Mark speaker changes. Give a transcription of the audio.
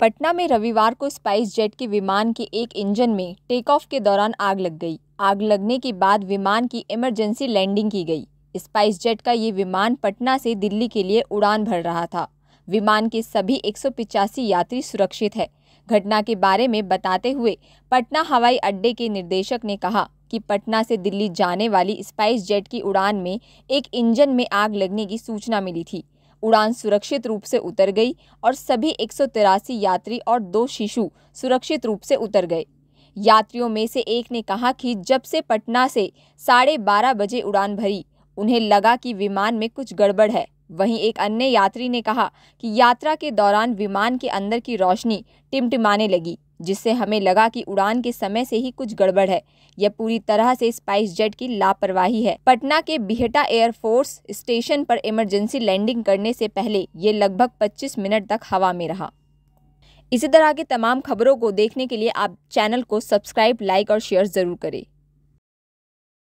Speaker 1: पटना में रविवार को स्पाइस जेट के विमान के एक इंजन में टेक ऑफ के दौरान आग लग गई आग लगने के बाद विमान की इमरजेंसी लैंडिंग की गई स्पाइस जेट का ये विमान पटना से दिल्ली के लिए उड़ान भर रहा था विमान के सभी एक यात्री सुरक्षित है घटना के बारे में बताते हुए पटना हवाई अड्डे के निर्देशक ने कहा कि पटना से दिल्ली जाने वाली स्पाइस जेट की उड़ान में एक इंजन में आग लगने की सूचना मिली थी उड़ान सुरक्षित रूप से उतर गई और सभी एक यात्री और दो शिशु सुरक्षित रूप से उतर गए यात्रियों में से एक ने कहा कि जब से पटना से साढ़े बारह बजे उड़ान भरी उन्हें लगा कि विमान में कुछ गड़बड़ है वहीं एक अन्य यात्री ने कहा कि यात्रा के दौरान विमान के अंदर की रोशनी टिमटिमाने लगी जिससे हमें लगा कि उड़ान के समय से ही कुछ गड़बड़ है यह पूरी तरह से स्पाइस जेट की लापरवाही है पटना के बिहटा एयरफोर्स स्टेशन पर इमरजेंसी लैंडिंग करने से पहले ये लगभग 25 मिनट तक हवा में रहा इसी तरह की तमाम खबरों को देखने के लिए आप चैनल को सब्सक्राइब लाइक और शेयर ज़रूर करें